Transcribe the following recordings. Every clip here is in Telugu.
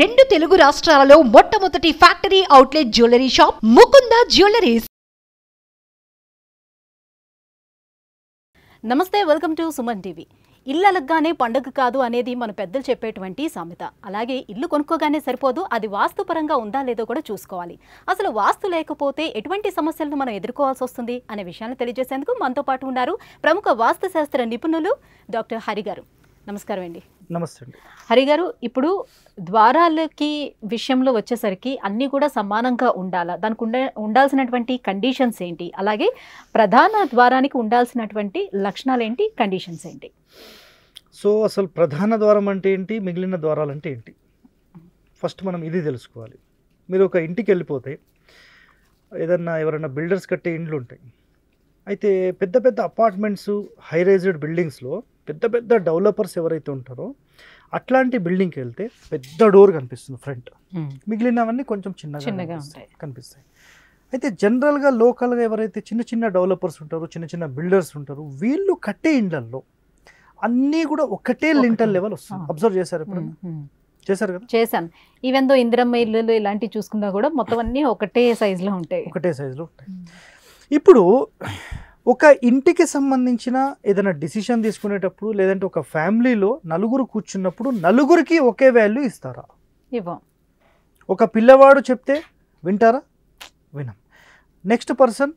రెండు తెలుగు రాష్ట్రాలలో మొట్టమొదటి factory outlet jewellery shop Mukunda jewelleries నమస్తే వెల్కమ్ టు సుమన్ టీవీ ఇల్లు అలగ్గానే పండగ కాదు అనేది మన పెద్దలు చెప్పేటువంటి సామెత అలాగే ఇల్లు కొనుక్కోగానే సరిపోదు అది వాస్తుపరంగా ఉందా లేదో కూడా చూసుకోవాలి అసలు వాస్తు లేకపోతే ఎటువంటి సమస్యలను మనం ఎదుర్కోవాల్సి వస్తుంది అనే విషయాన్ని తెలియజేసేందుకు మనతో పాటు ఉన్నారు ప్రముఖ వాస్తుశాస్త్ర నిపుణులు డాక్టర్ హరి గారు నమస్కారం అండి నమస్తే అండి హరి గారు ఇప్పుడు ద్వారాలకి విషయంలో వచ్చేసరికి అన్నీ కూడా సమానంగా ఉండాలా దానికి ఉండ ఉండాల్సినటువంటి కండిషన్స్ ఏంటి అలాగే ప్రధాన ద్వారానికి ఉండాల్సినటువంటి లక్షణాలు ఏంటి కండిషన్స్ ఏంటి సో అసలు ప్రధాన ద్వారం అంటే ఏంటి మిగిలిన ద్వారాలు అంటే ఏంటి ఫస్ట్ మనం ఇది తెలుసుకోవాలి మీరు ఒక ఇంటికి వెళ్ళిపోతే ఏదన్నా ఎవరైనా బిల్డర్స్ కట్టే ఇండ్లు ఉంటాయి అయితే పెద్ద పెద్ద అపార్ట్మెంట్స్ హై రైజ్డ్ బిల్డింగ్స్లో పెద్ద పెద్ద డెవలపర్స్ ఎవరైతే ఉంటారో అట్లాంటి బిల్డింగ్కి వెళ్తే పెద్ద డోర్ కనిపిస్తుంది ఫ్రంట్ hmm. మిగిలినవన్నీ కొంచెం చిన్నగా కనిపిస్తాయి అయితే జనరల్గా లోకల్గా ఎవరైతే చిన్న చిన్న డెవలపర్స్ ఉంటారో చిన్న చిన్న బిల్డర్స్ ఉంటారు వీళ్ళు కట్టే ఇండ్లల్లో అన్నీ కూడా ఒకటే లింటర్ లెవెల్ వస్తుంది అబ్జర్వ్ చేశారు ఇప్పుడు చేశారు కదా చేశాను ఈవెందో దో ఇందిరమ్మ ఇల్లు ఇలాంటివి చూసుకున్నా కూడా మొత్తం అన్నీ ఒకటే సైజులో ఉంటాయి ఒకటే సైజులో ఉంటాయి ఇప్పుడు ఒక ఇంటికి సంబంధించిన ఏదైనా డిసిషన్ తీసుకునేటప్పుడు లేదంటే ఒక ఫ్యామిలీలో నలుగురు కూర్చున్నప్పుడు నలుగురికి ఒకే వాల్యూ ఇస్తారా ఇవ్వం ఒక పిల్లవాడు చెప్తే వింటారా వినం నెక్స్ట్ పర్సన్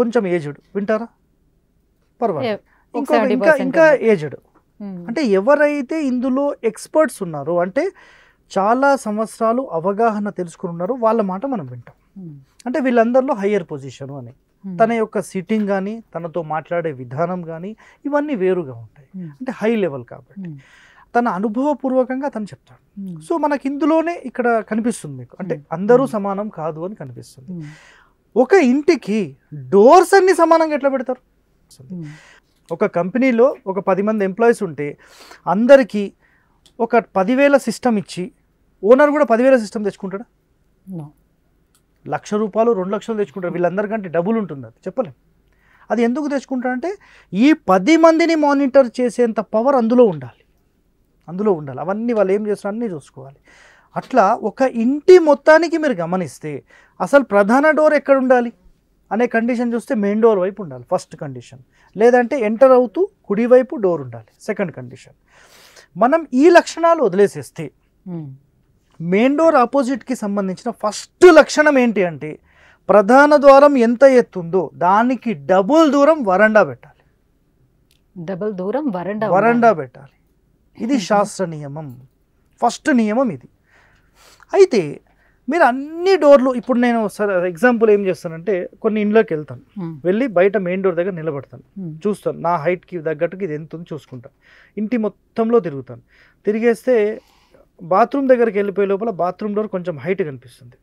కొంచెం ఏజ్డ్ వింటారా పర్వాలేదు ఇంకా ఇంకా ఇంకా ఏజ్డ్ అంటే ఎవరైతే ఇందులో ఎక్స్పర్ట్స్ ఉన్నారో అంటే చాలా సంవత్సరాలు అవగాహన తెలుసుకుని ఉన్నారో వాళ్ళ మాట మనం వింటాం అంటే వీళ్ళందరిలో హయ్యర్ పొజిషను అని తన యొక్క సిట్టింగ్ కానీ తనతో మాట్లాడే విధానం కానీ ఇవన్నీ వేరుగా ఉంటాయి అంటే హై లెవెల్ కాబట్టి తన అనుభవపూర్వకంగా తను చెప్తాడు సో మనకి ఇందులోనే ఇక్కడ కనిపిస్తుంది మీకు అంటే అందరూ సమానం కాదు అని కనిపిస్తుంది ఒక ఇంటికి డోర్స్ అన్ని సమానంగా ఎట్లా పెడతారు ఒక కంపెనీలో ఒక పది మంది ఎంప్లాయీస్ ఉంటే అందరికీ ఒక పదివేల సిస్టమ్ ఇచ్చి ఓనర్ కూడా పదివేల సిస్టమ్ తెచ్చుకుంటాడా లక్ష రూపాయలు రెండు లక్షలు తెచ్చుకుంటారు వీళ్ళందరికంటే డబ్బులు ఉంటుంది అది చెప్పలేం అది ఎందుకు తెచ్చుకుంటారంటే ఈ పది మందిని మానిటర్ చేసేంత పవర్ అందులో ఉండాలి అందులో ఉండాలి అవన్నీ వాళ్ళు ఏం చేస్తున్నారు అన్నీ చూసుకోవాలి అట్లా ఒక ఇంటి మొత్తానికి మీరు గమనిస్తే అసలు ప్రధాన డోర్ ఎక్కడ ఉండాలి అనే కండిషన్ చూస్తే మెయిన్ డోర్ వైపు ఉండాలి ఫస్ట్ కండిషన్ లేదంటే ఎంటర్ అవుతూ కుడివైపు డోర్ ఉండాలి సెకండ్ కండిషన్ మనం ఈ లక్షణాలు వదిలేసేస్తే మెయిన్ డోర్ ఆపోజిట్కి సంబంధించిన ఫస్ట్ లక్షణం ఏంటి అంటే ప్రధాన ద్వారం ఎంత ఎత్తుందో దానికి డబుల్ దూరం వరండా పెట్టాలి డబుల్ దూరం వరండా వరండా పెట్టాలి ఇది శాస్త్ర నియమం ఫస్ట్ నియమం ఇది అయితే మీరు అన్ని డోర్లు ఇప్పుడు నేను ఎగ్జాంపుల్ ఏం చేస్తానంటే కొన్ని ఇండ్లోకి వెళ్తాను వెళ్ళి బయట మెయిన్ డోర్ దగ్గర నిలబడతాను చూస్తాను నా హైట్కి తగ్గట్టుకి ఇది ఎంత ఉంది చూసుకుంటాను ఇంటి మొత్తంలో తిరుగుతాను తిరిగేస్తే బాత్రూమ్ దగ్గరికి వెళ్ళిపోయే లోపల బాత్రూమ్ డోర్ కొంచెం హైట్ కనిపిస్తుంది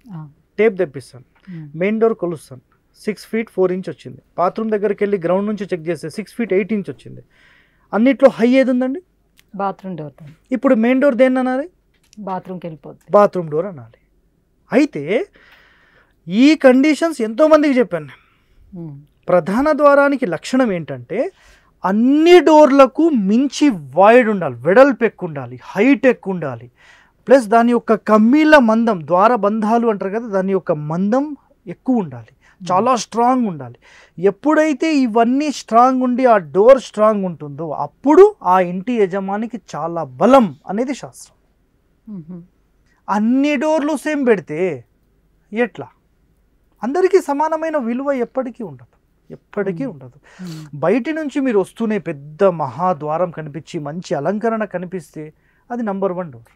టేప్ తెప్పిస్తాను మెయిన్ డోర్ కొలుస్తాను సిక్స్ ఫీట్ ఫోర్ ఇంచ్ వచ్చింది బాత్రూమ్ దగ్గరికి వెళ్ళి గ్రౌండ్ నుంచి చెక్ చేస్తే సిక్స్ ఫీట్ ఎయిట్ ఇంచ్ వచ్చింది అన్నిట్లో హై ఏది ఉందండి బాత్రూమ్ డోర్ ఇప్పుడు మెయిన్ డోర్ దేన్ని అనాలి బాత్రూమ్కి వెళ్ళిపోతుంది బాత్రూమ్ డోర్ అనాలి అయితే ఈ కండిషన్స్ ఎంతోమందికి చెప్పాను ప్రధాన ద్వారానికి లక్షణం ఏంటంటే అన్ని డోర్లకు మించి వైడ్ ఉండాలి వెడల్పు ఎక్కువ ఉండాలి హైట్ ఎక్కువ ఉండాలి ప్లస్ దాని యొక్క కమ్మీల మందం ద్వారబంధాలు అంటారు కదా దాని యొక్క మందం ఎక్కువ ఉండాలి చాలా స్ట్రాంగ్ ఉండాలి ఎప్పుడైతే ఇవన్నీ స్ట్రాంగ్ ఉండి ఆ డోర్ స్ట్రాంగ్ ఉంటుందో అప్పుడు ఆ ఇంటి యజమానికి చాలా బలం అనేది శాస్త్రం అన్ని డోర్లు సేమ్ పెడితే ఎట్లా అందరికీ సమానమైన విలువ ఎప్పటికీ ఉండదు ఎప్పటికీ ఉండదు బయటి నుంచి మీరు వస్తూనే పెద్ద మహాద్వారం కనిపించి మంచి అలంకరణ కనిపిస్తే అది నంబర్ వన్ డోర్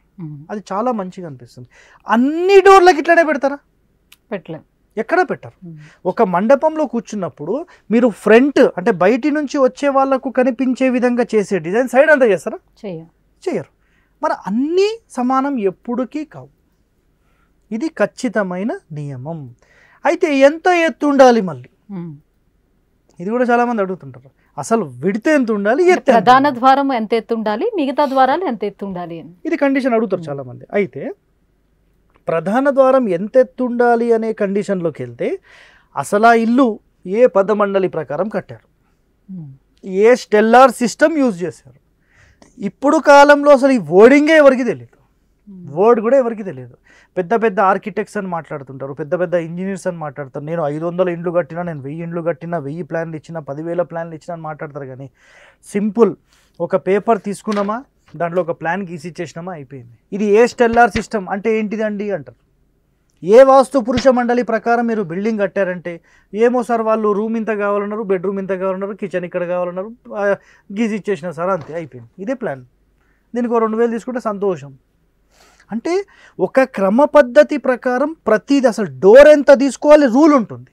అది చాలా మంచిగా అనిపిస్తుంది అన్ని డోర్లకి ఇట్లానే పెడతారా పెట్టలేదు ఎక్కడ పెట్టరు ఒక మండపంలో కూర్చున్నప్పుడు మీరు ఫ్రంట్ అంటే బయటి నుంచి వచ్చే వాళ్ళకు కనిపించే విధంగా చేసే డిజైన్ సైడ్ అంతా చేస్తారా చేయరు మరి అన్నీ సమానం ఎప్పుడుకీ కావు ఇది ఖచ్చితమైన నియమం అయితే ఎంత ఎత్తు ఉండాలి మళ్ళీ ఇది కూడా చాలా మంది అడుగుతుంటారు అసలు విడితే ఎంత ఉండాలి ప్రధాన ద్వారం ఎంత ఎత్తు ఉండాలి మిగతా ద్వారాలు ఎంత ఎత్తు ఉండాలి ఇది కండిషన్ అడుగుతారు చాలా మంది అయితే ప్రధాన ద్వారం ఎంత ఎత్తు ఉండాలి అనే కండిషన్లోకి వెళ్తే అసలు ఆ ఇల్లు ఏ పదమండలి ప్రకారం కట్టారు ఏ స్టెల్లార్ సిస్టమ్ యూజ్ చేశారు ఇప్పుడు కాలంలో అసలు ఈ ఓడింగే ఎవరికి తెలియదు వర్డ్ కూడా ఎవరికి తెలియదు పెద్ద పెద్ద ఆర్కిటెక్ట్స్ అని మాట్లాడుతుంటారు పెద్ద పెద్ద ఇంజనీర్స్ అని మాట్లాడతారు నేను ఐదు వందల ఇండ్లు కట్టినా నేను వెయ్యి ఇండ్లు కట్టినా వెయ్యి ప్లాన్లు ఇచ్చినా పదివేల ప్లాన్లు ఇచ్చినా అని మాట్లాడతారు కానీ సింపుల్ ఒక పేపర్ తీసుకున్నామా దాంట్లో ఒక ప్లాన్ గీసి ఇచ్చేసినామా అయిపోయింది ఇది ఏ స్టెల్లార్ సిస్టమ్ అంటే ఏంటిదండి అంటారు ఏ వాస్తు పురుష మండలి ప్రకారం మీరు బిల్డింగ్ కట్టారంటే ఏమో సార్ వాళ్ళు రూమ్ ఇంత కావాలన్నారు బెడ్రూమ్ ఇంత కావాలన్నారు కిచెన్ ఇక్కడ కావాలన్నారు గీసి ఇచ్చేసిన సార్ అంతే అయిపోయింది ఇదే ప్లాన్ దీనికి రెండు వేలు తీసుకుంటే సంతోషం అంటే ఒక క్రమ పద్ధతి ప్రకారం ప్రతిది అసలు డోర్ ఎంత తీసుకోవాలి రూల్ ఉంటుంది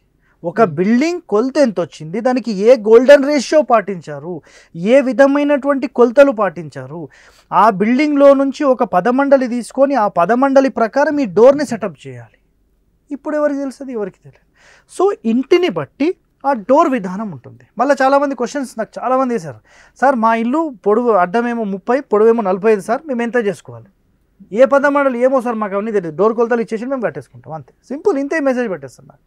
ఒక hmm. బిల్డింగ్ కొలత ఎంత వచ్చింది దానికి ఏ గోల్డెన్ రేషియో పాటించారు ఏ విధమైనటువంటి కొలతలు పాటించారు ఆ బిల్డింగ్లో నుంచి ఒక పదమండలి తీసుకొని ఆ పదమండలి ప్రకారం ఈ డోర్ని సెటప్ చేయాలి ఇప్పుడు ఎవరికి తెలుస్తుంది ఎవరికి తెలియదు సో ఇంటిని బట్టి ఆ డోర్ విధానం ఉంటుంది మళ్ళీ చాలామంది క్వశ్చన్స్ నాకు చాలామంది వేశారు సార్ మా ఇల్లు పొడవు అడ్డమేమో ముప్పై పొడవేమో నలభై ఐదు సార్ మేము ఎంత చేసుకోవాలి ఏ పదం ఆడాలి ఏమో సార్ మాకు అవన్నీ తెలియదు డోర్ కొలతలు ఇచ్చేసి మేము కట్టేసుకుంటాం అంతే సింపుల్ ఇంతే మెసేజ్ పెట్టేస్తున్నారు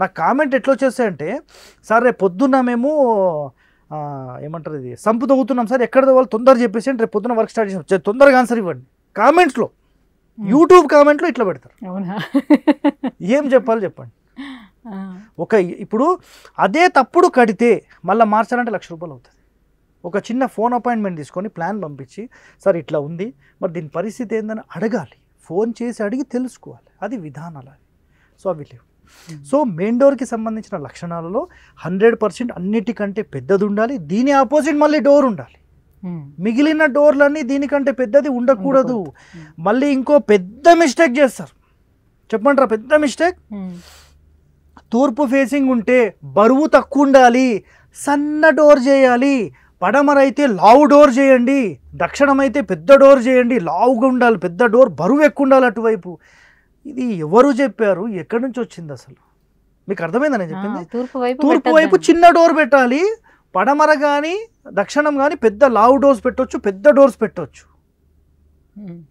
నాకు నా కామెంట్ ఎట్లా వచ్చేస్తాయంటే సార్ రేపు పొద్దున్న మేము ఏమంటారు ఇది సంపు తగ్గుతున్నాం సార్ ఎక్కడ వాళ్ళు తొందర చెప్పేసి రేపు పొద్దున్న వర్క్ స్టార్ట్ చేసాం తొందరగా ఆన్సర్ ఇవ్వండి కామెంట్స్లో యూట్యూబ్ కామెంట్లో ఇట్లా పెడతారు ఏం చెప్పాలి చెప్పండి ఒక ఇప్పుడు అదే తప్పుడు కడితే మళ్ళీ మార్చాలంటే లక్ష రూపాయలు అవుతుంది ఒక చిన్న ఫోన్ అపాయింట్మెంట్ తీసుకొని ప్లాన్ పంపించి సార్ ఇట్లా ఉంది మరి దీని పరిస్థితి ఏందని అడగాలి ఫోన్ చేసి అడిగి తెలుసుకోవాలి అది విధానాలు అవి సో అవి లేవు సో మెయిన్ డోర్కి సంబంధించిన లక్షణాలలో హండ్రెడ్ పర్సెంట్ అన్నిటికంటే పెద్దది ఉండాలి దీని ఆపోజిట్ మళ్ళీ డోర్ ఉండాలి మిగిలిన డోర్లన్నీ దీనికంటే పెద్దది ఉండకూడదు మళ్ళీ ఇంకో పెద్ద మిస్టేక్ చేస్తారు చెప్పమంటారా పెద్ద మిస్టేక్ తూర్పు ఫేసింగ్ ఉంటే బరువు తక్కువ ఉండాలి సన్న డోర్ చేయాలి పడమరైతే లావు డోర్ చేయండి దక్షిణమైతే పెద్ద డోర్ చేయండి లావుగా ఉండాలి పెద్ద డోర్ బరువు ఎక్కువ ఉండాలి అటువైపు ఇది ఎవరు చెప్పారు ఎక్కడి నుంచి వచ్చింది అసలు మీకు అర్థమైందా నేను చెప్పింది తూర్పు వైపు చిన్న డోర్ పెట్టాలి పడమర కానీ దక్షిణం కానీ పెద్ద లావు డోర్స్ పెట్టవచ్చు పెద్ద డోర్స్ పెట్టవచ్చు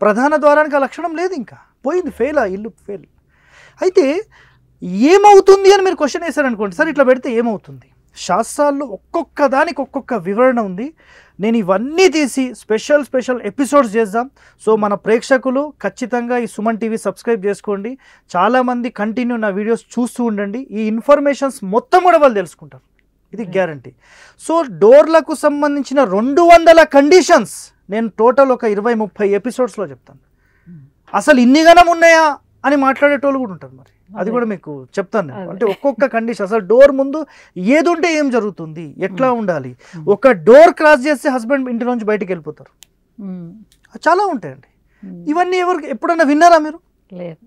ప్రధాన ద్వారానికి ఆ లక్షణం లేదు ఇంకా పోయింది ఫెయిల్ ఆ ఇల్లు ఫెయిల్ అయితే ఏమవుతుంది అని మీరు క్వశ్చన్ వేశారనుకోండి సార్ ఇట్లా పెడితే ఏమవుతుంది శాస్త్రాల్లో ఒక్కొక్క దానికి ఒక్కొక్క వివరణ ఉంది నేను ఇవన్నీ తీసి స్పెషల్ స్పెషల్ ఎపిసోడ్స్ చేద్దాం సో మన ప్రేక్షకులు ఖచ్చితంగా ఈ సుమన్ టీవీ సబ్స్క్రైబ్ చేసుకోండి చాలామంది కంటిన్యూ నా వీడియోస్ చూస్తూ ఉండండి ఈ ఇన్ఫర్మేషన్స్ మొత్తం కూడా వాళ్ళు తెలుసుకుంటారు ఇది hmm. గ్యారంటీ సో డోర్లకు సంబంధించిన రెండు వందల కండిషన్స్ నేను టోటల్ ఒక ఇరవై ముప్పై ఎపిసోడ్స్లో చెప్తాను hmm. అసలు ఇన్నిగానం ఉన్నాయా అని మాట్లాడేటోళ్ళు కూడా ఉంటారు మరి అది కూడా మీకు చెప్తాను అంటే ఒక్కొక్క కండిషన్ అసలు డోర్ ముందు ఏది ఉంటే ఏం జరుగుతుంది ఎట్లా ఉండాలి ఒక డోర్ క్రాస్ చేస్తే హస్బెండ్ ఇంటి నుంచి బయటకు వెళ్ళిపోతారు చాలా ఉంటాయండి ఇవన్నీ ఎవరు ఎప్పుడన్నా విన్నారా మీరు లేదు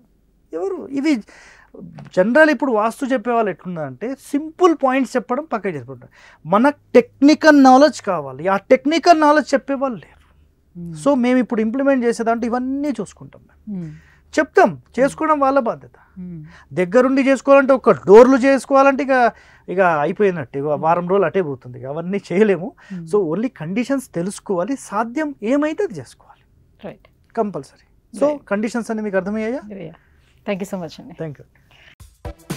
ఎవరు ఇవి జనరల్ ఇప్పుడు వాస్తు చెప్పేవాళ్ళు ఎట్లున్నారంటే సింపుల్ పాయింట్స్ చెప్పడం పక్కన చెప్పుకుంటారు మనకు టెక్నికల్ నాలెడ్జ్ కావాలి ఆ టెక్నికల్ నాలెడ్జ్ చెప్పేవాళ్ళు లేరు సో మేము ఇప్పుడు ఇంప్లిమెంట్ చేసేదాంట్లో ఇవన్నీ చూసుకుంటాం మేము చెప్తాం చేసుకోవడం వాళ్ళ బాధ్యత దగ్గరుండి చేసుకోవాలంటే ఒక డోర్లు చేసుకోవాలంటే ఇక ఇక అయిపోయినట్టు ఇక వారం రోజులు అటే పోతుంది అవన్నీ చేయలేము సో ఓన్లీ కండిషన్స్ తెలుసుకోవాలి సాధ్యం ఏమైతే అది చేసుకోవాలి రైట్ కంపల్సరీ సో కండిషన్స్ అన్ని మీకు అర్థమయ్యాయా థ్యాంక్ యూ సో మచ్ అండి థ్యాంక్ యూ